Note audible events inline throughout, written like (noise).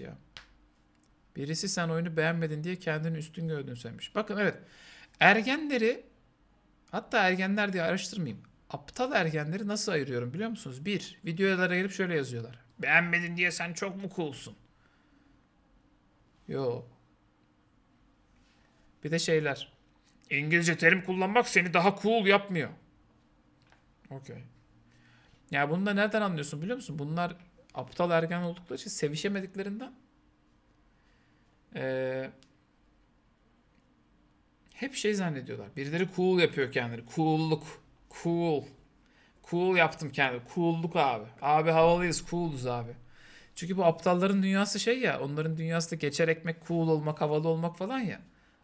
ya. Birisi sen oyunu beğenmedin diye kendini üstün gördün söylemiş. Bakın evet ergenleri hatta ergenler diye araştırmayayım. Aptal ergenleri nasıl ayırıyorum biliyor musunuz? Bir, videolara gelip şöyle yazıyorlar. Beğenmedin diye sen çok mu coolsun? Yo. Bir de şeyler. İngilizce terim kullanmak seni daha cool yapmıyor. Okey. Ya bunu da nereden anlıyorsun biliyor musun? Bunlar aptal ergen oldukları için sevişemediklerinden e, hep şey zannediyorlar. Birileri cool yapıyor kendileri. Cool'luk. Cool. Cool yaptım kendimi. Cool'luk abi. Abi havalıyız. Cool'uz abi. Çünkü bu aptalların dünyası şey ya. Onların dünyası da geçer ekmek, cool olmak, havalı olmak falan ya.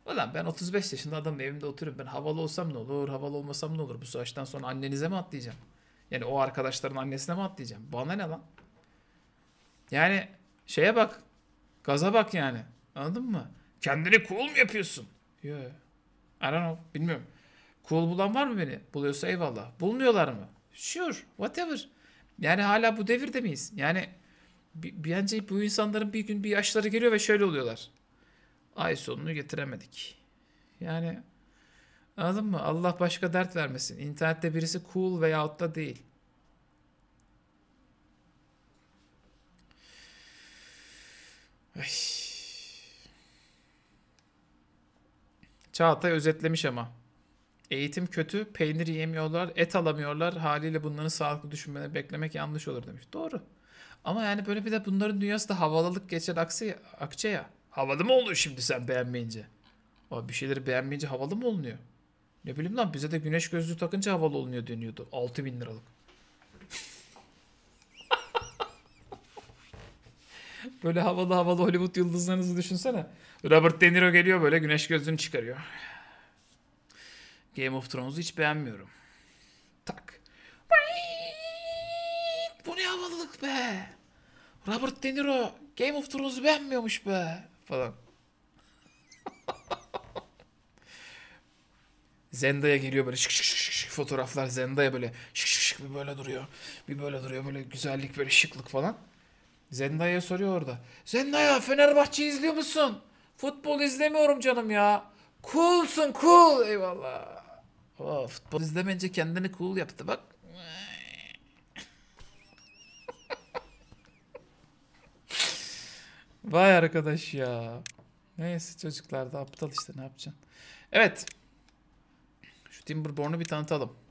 Ulan ben 35 yaşında adamın evimde oturuyorum. Ben havalı olsam ne olur, havalı olmasam ne olur? Bu savaştan sonra annenize mi atlayacağım? Yani o arkadaşların annesine mi atlayacağım? Bana ne lan? Yani şeye bak. Gaza bak yani. Anladın mı? Kendini cool mu yapıyorsun? Yok. I don't know. Bilmiyorum. Cool bulan var mı beni? Buluyorsa eyvallah. Bulmuyorlar mı? Sure. Whatever. Yani hala bu devirde miyiz? Yani bir bence bu insanların bir gün bir yaşları geliyor ve şöyle oluyorlar. Ay sonunu getiremedik. Yani anladın mı? Allah başka dert vermesin. İnternette birisi cool veyahut da değil. Ay. Çağatay özetlemiş ama. Eğitim kötü, peynir yemiyorlar, et alamıyorlar. Haliyle bunların sağlıklı düşünmelerini beklemek yanlış olur demiş. Doğru. Ama yani böyle bir de bunların dünyası da havalılık geçer aksi, akçe ya. Havalı mı oluyor şimdi sen beğenmeyince? Ama bir şeyleri beğenmeyince havalı mı olunuyor? Ne bileyim lan bize de güneş gözlüğü takınca havalı olunuyor deniyordu. 6000 liralık. Böyle havalı havalı Hollywood yıldızlarınızı düşünsene. Robert De Niro geliyor böyle güneş gözünü çıkarıyor. Game of Thrones'u hiç beğenmiyorum. Tak. Bu ne havalılık be. Robert De Niro Game of Thrones'u beğenmiyormuş be. Falan. (laughs) Zendaya geliyor böyle şık şık şık şık fotoğraflar Zendaya böyle şık şık şık bir böyle duruyor. Bir böyle duruyor böyle güzellik böyle şıklık falan. Zendaya soruyor orada. Zendaya Fenerbahçe izliyor musun? Futbol izlemiyorum canım ya. Coolsun cool. Eyvallah. Oh, futbol izlemeyince kendini cool yaptı bak. (laughs) Vay arkadaş ya. Neyse çocuklar da aptal işte ne yapacaksın. Evet. Şu Timberborn'u bir tanıtalım.